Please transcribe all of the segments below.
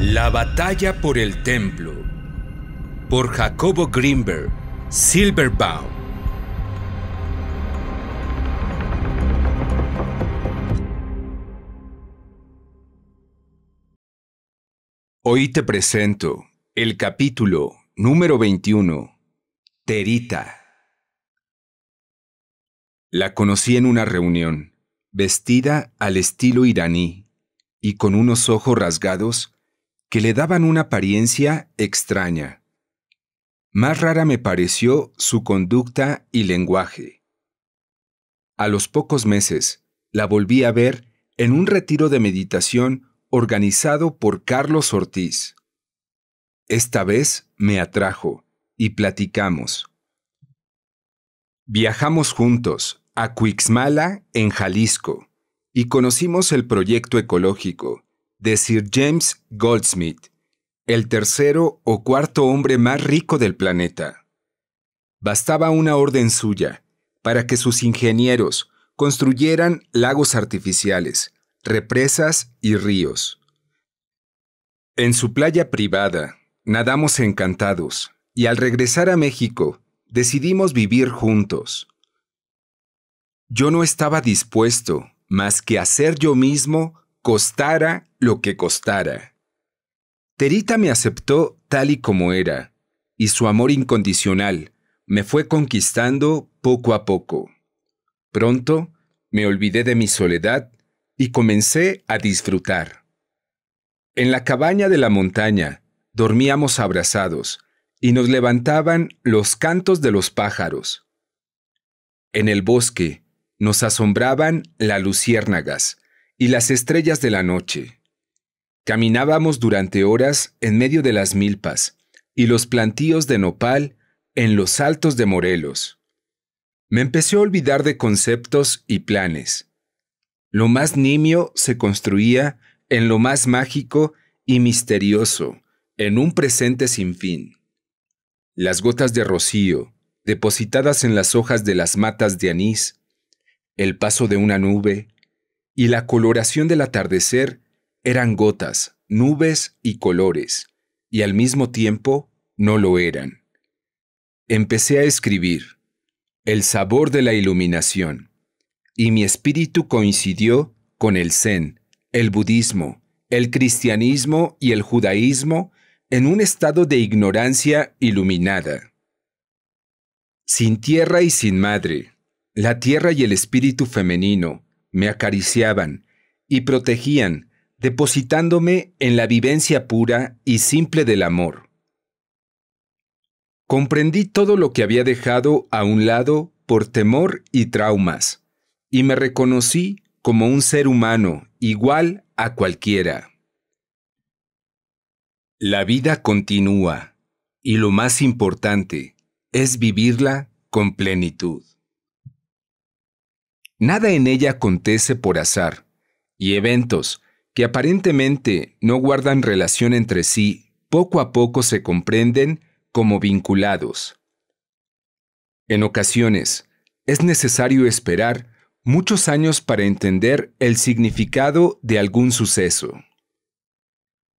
La batalla por el templo por Jacobo Greenberg, Silverbaum. Hoy te presento el capítulo número 21, Terita. La conocí en una reunión, vestida al estilo iraní y con unos ojos rasgados que le daban una apariencia extraña. Más rara me pareció su conducta y lenguaje. A los pocos meses, la volví a ver en un retiro de meditación organizado por Carlos Ortiz. Esta vez me atrajo y platicamos. Viajamos juntos a Cuixmala, en Jalisco, y conocimos el proyecto ecológico, de Sir James Goldsmith, el tercero o cuarto hombre más rico del planeta. Bastaba una orden suya para que sus ingenieros construyeran lagos artificiales, represas y ríos. En su playa privada, nadamos encantados y al regresar a México, decidimos vivir juntos. Yo no estaba dispuesto más que a ser yo mismo costara lo que costara. Terita me aceptó tal y como era, y su amor incondicional me fue conquistando poco a poco. Pronto me olvidé de mi soledad y comencé a disfrutar. En la cabaña de la montaña dormíamos abrazados y nos levantaban los cantos de los pájaros. En el bosque nos asombraban las luciérnagas y las estrellas de la noche. Caminábamos durante horas en medio de las milpas y los plantíos de nopal en los altos de Morelos. Me empecé a olvidar de conceptos y planes. Lo más nimio se construía en lo más mágico y misterioso, en un presente sin fin. Las gotas de rocío, depositadas en las hojas de las matas de anís, el paso de una nube, y la coloración del atardecer eran gotas, nubes y colores, y al mismo tiempo no lo eran. Empecé a escribir, el sabor de la iluminación, y mi espíritu coincidió con el zen, el budismo, el cristianismo y el judaísmo en un estado de ignorancia iluminada. Sin tierra y sin madre, la tierra y el espíritu femenino, me acariciaban y protegían, depositándome en la vivencia pura y simple del amor. Comprendí todo lo que había dejado a un lado por temor y traumas, y me reconocí como un ser humano igual a cualquiera. La vida continúa, y lo más importante es vivirla con plenitud. Nada en ella acontece por azar, y eventos que aparentemente no guardan relación entre sí, poco a poco se comprenden como vinculados. En ocasiones, es necesario esperar muchos años para entender el significado de algún suceso.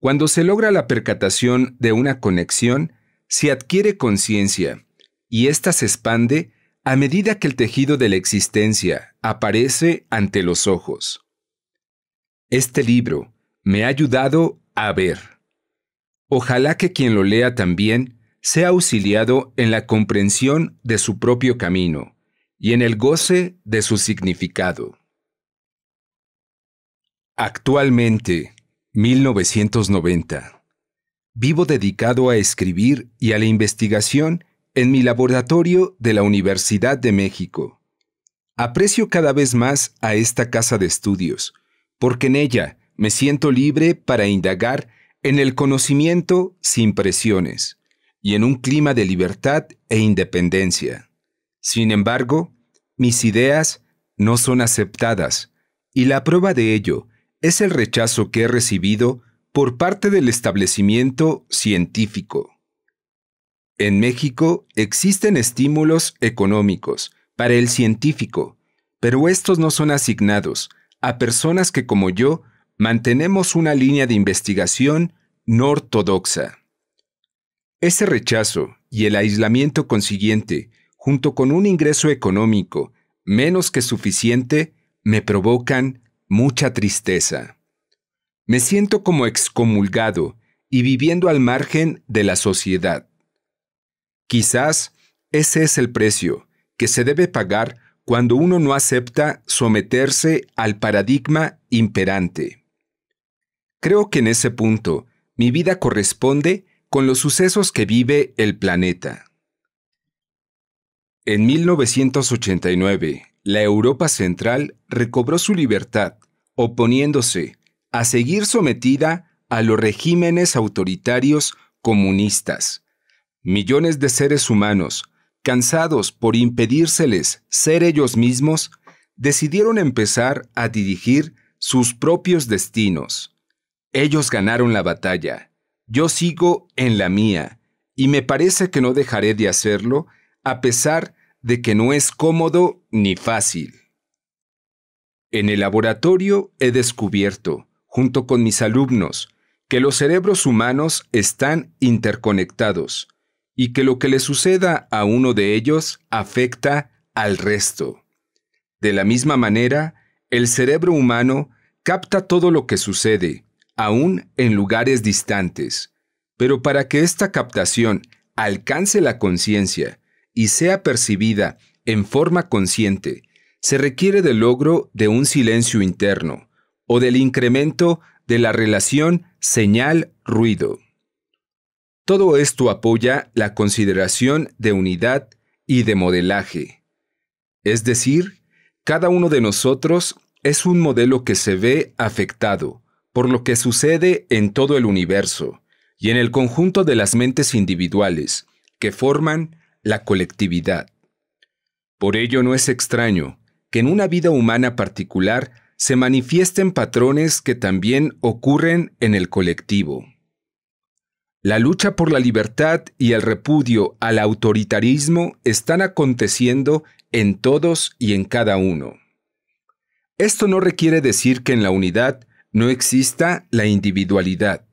Cuando se logra la percatación de una conexión, se adquiere conciencia, y ésta se expande a medida que el tejido de la existencia aparece ante los ojos. Este libro me ha ayudado a ver. Ojalá que quien lo lea también sea auxiliado en la comprensión de su propio camino y en el goce de su significado. Actualmente, 1990. Vivo dedicado a escribir y a la investigación en mi laboratorio de la Universidad de México. Aprecio cada vez más a esta casa de estudios, porque en ella me siento libre para indagar en el conocimiento sin presiones y en un clima de libertad e independencia. Sin embargo, mis ideas no son aceptadas y la prueba de ello es el rechazo que he recibido por parte del establecimiento científico. En México existen estímulos económicos para el científico, pero estos no son asignados a personas que como yo mantenemos una línea de investigación no ortodoxa. Ese rechazo y el aislamiento consiguiente, junto con un ingreso económico menos que suficiente, me provocan mucha tristeza. Me siento como excomulgado y viviendo al margen de la sociedad. Quizás ese es el precio que se debe pagar cuando uno no acepta someterse al paradigma imperante. Creo que en ese punto mi vida corresponde con los sucesos que vive el planeta. En 1989, la Europa Central recobró su libertad, oponiéndose a seguir sometida a los regímenes autoritarios comunistas, Millones de seres humanos, cansados por impedírseles ser ellos mismos, decidieron empezar a dirigir sus propios destinos. Ellos ganaron la batalla, yo sigo en la mía, y me parece que no dejaré de hacerlo a pesar de que no es cómodo ni fácil. En el laboratorio he descubierto, junto con mis alumnos, que los cerebros humanos están interconectados, y que lo que le suceda a uno de ellos afecta al resto. De la misma manera, el cerebro humano capta todo lo que sucede, aún en lugares distantes. Pero para que esta captación alcance la conciencia y sea percibida en forma consciente, se requiere del logro de un silencio interno o del incremento de la relación señal-ruido. Todo esto apoya la consideración de unidad y de modelaje. Es decir, cada uno de nosotros es un modelo que se ve afectado por lo que sucede en todo el universo y en el conjunto de las mentes individuales que forman la colectividad. Por ello no es extraño que en una vida humana particular se manifiesten patrones que también ocurren en el colectivo. La lucha por la libertad y el repudio al autoritarismo están aconteciendo en todos y en cada uno. Esto no requiere decir que en la unidad no exista la individualidad.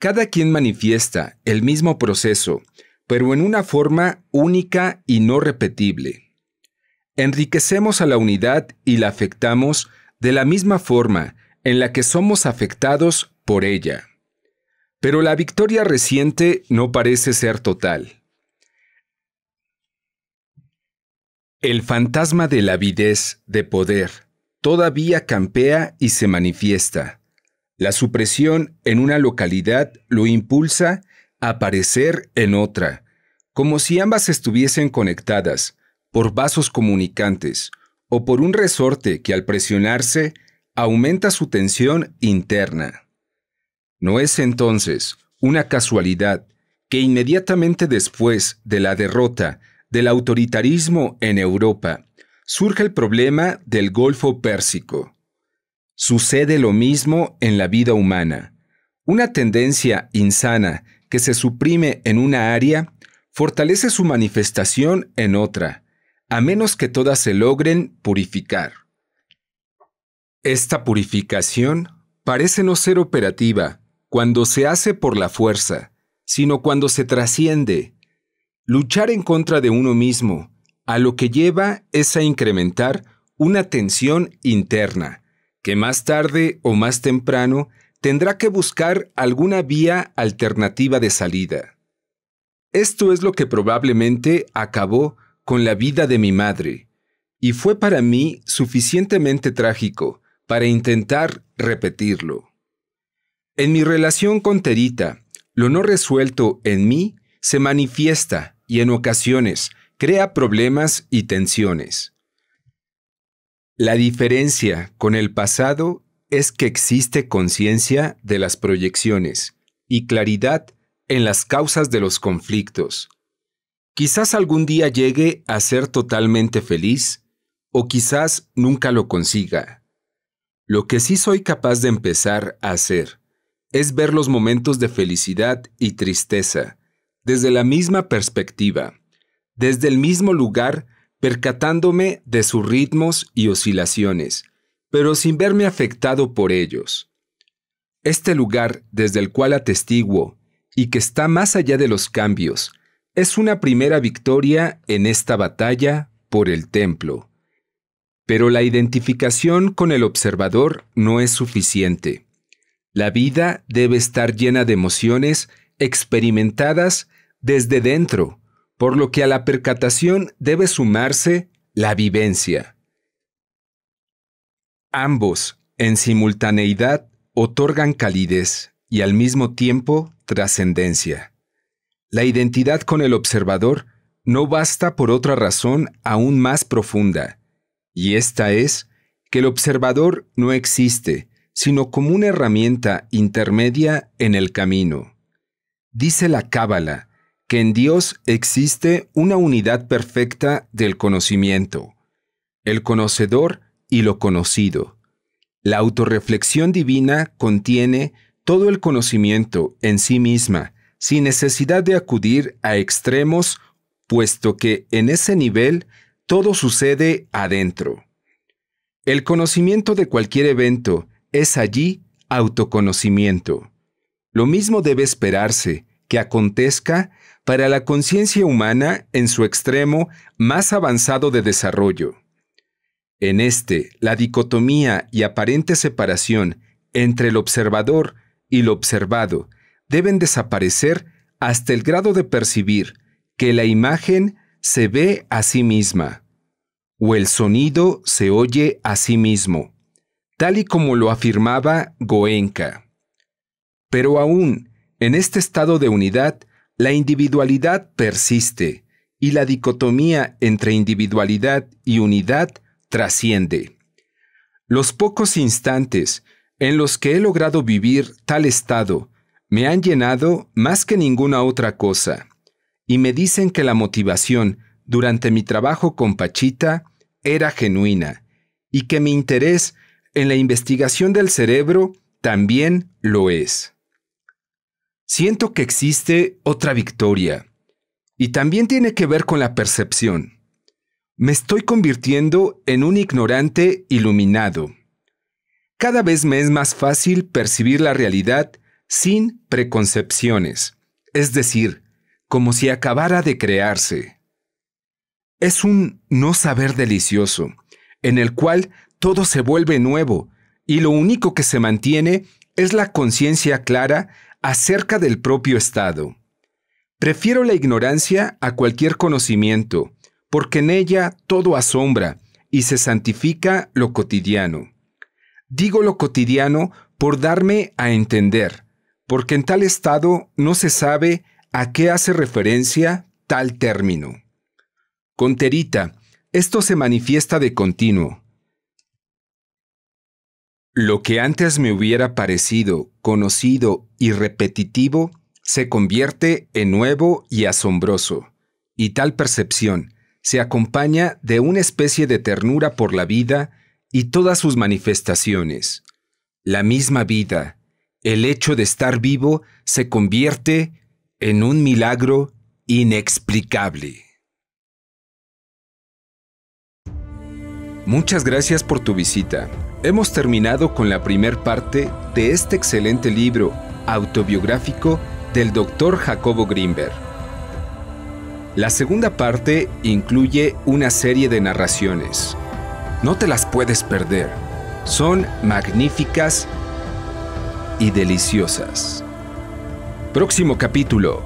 Cada quien manifiesta el mismo proceso, pero en una forma única y no repetible. Enriquecemos a la unidad y la afectamos de la misma forma en la que somos afectados por ella. Pero la victoria reciente no parece ser total. El fantasma de la avidez de poder todavía campea y se manifiesta. La supresión en una localidad lo impulsa a aparecer en otra, como si ambas estuviesen conectadas por vasos comunicantes o por un resorte que al presionarse aumenta su tensión interna. No es entonces una casualidad que inmediatamente después de la derrota del autoritarismo en Europa, surge el problema del Golfo Pérsico. Sucede lo mismo en la vida humana. Una tendencia insana que se suprime en una área fortalece su manifestación en otra, a menos que todas se logren purificar. Esta purificación parece no ser operativa cuando se hace por la fuerza, sino cuando se trasciende. Luchar en contra de uno mismo, a lo que lleva es a incrementar una tensión interna, que más tarde o más temprano tendrá que buscar alguna vía alternativa de salida. Esto es lo que probablemente acabó con la vida de mi madre, y fue para mí suficientemente trágico para intentar repetirlo. En mi relación con Terita, lo no resuelto en mí se manifiesta y en ocasiones crea problemas y tensiones. La diferencia con el pasado es que existe conciencia de las proyecciones y claridad en las causas de los conflictos. Quizás algún día llegue a ser totalmente feliz o quizás nunca lo consiga. Lo que sí soy capaz de empezar a hacer es ver los momentos de felicidad y tristeza desde la misma perspectiva, desde el mismo lugar, percatándome de sus ritmos y oscilaciones, pero sin verme afectado por ellos. Este lugar desde el cual atestiguo y que está más allá de los cambios, es una primera victoria en esta batalla por el templo. Pero la identificación con el observador no es suficiente. La vida debe estar llena de emociones experimentadas desde dentro, por lo que a la percatación debe sumarse la vivencia. Ambos, en simultaneidad, otorgan calidez y al mismo tiempo trascendencia. La identidad con el observador no basta por otra razón aún más profunda, y esta es que el observador no existe, sino como una herramienta intermedia en el camino. Dice la Cábala que en Dios existe una unidad perfecta del conocimiento, el conocedor y lo conocido. La autorreflexión divina contiene todo el conocimiento en sí misma, sin necesidad de acudir a extremos, puesto que en ese nivel todo sucede adentro. El conocimiento de cualquier evento es allí autoconocimiento. Lo mismo debe esperarse que acontezca para la conciencia humana en su extremo más avanzado de desarrollo. En este, la dicotomía y aparente separación entre el observador y lo observado deben desaparecer hasta el grado de percibir que la imagen se ve a sí misma o el sonido se oye a sí mismo tal y como lo afirmaba Goenka. Pero aún, en este estado de unidad, la individualidad persiste y la dicotomía entre individualidad y unidad trasciende. Los pocos instantes en los que he logrado vivir tal estado me han llenado más que ninguna otra cosa, y me dicen que la motivación durante mi trabajo con Pachita era genuina, y que mi interés en la investigación del cerebro también lo es. Siento que existe otra victoria, y también tiene que ver con la percepción. Me estoy convirtiendo en un ignorante iluminado. Cada vez me es más fácil percibir la realidad sin preconcepciones, es decir, como si acabara de crearse. Es un no saber delicioso, en el cual todo se vuelve nuevo y lo único que se mantiene es la conciencia clara acerca del propio estado. Prefiero la ignorancia a cualquier conocimiento, porque en ella todo asombra y se santifica lo cotidiano. Digo lo cotidiano por darme a entender, porque en tal estado no se sabe a qué hace referencia tal término. Conterita, esto se manifiesta de continuo. Lo que antes me hubiera parecido conocido y repetitivo se convierte en nuevo y asombroso, y tal percepción se acompaña de una especie de ternura por la vida y todas sus manifestaciones. La misma vida, el hecho de estar vivo, se convierte en un milagro inexplicable. Muchas gracias por tu visita. Hemos terminado con la primera parte de este excelente libro autobiográfico del doctor Jacobo Greenberg. La segunda parte incluye una serie de narraciones. No te las puedes perder. Son magníficas y deliciosas. Próximo capítulo.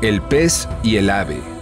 El pez y el ave.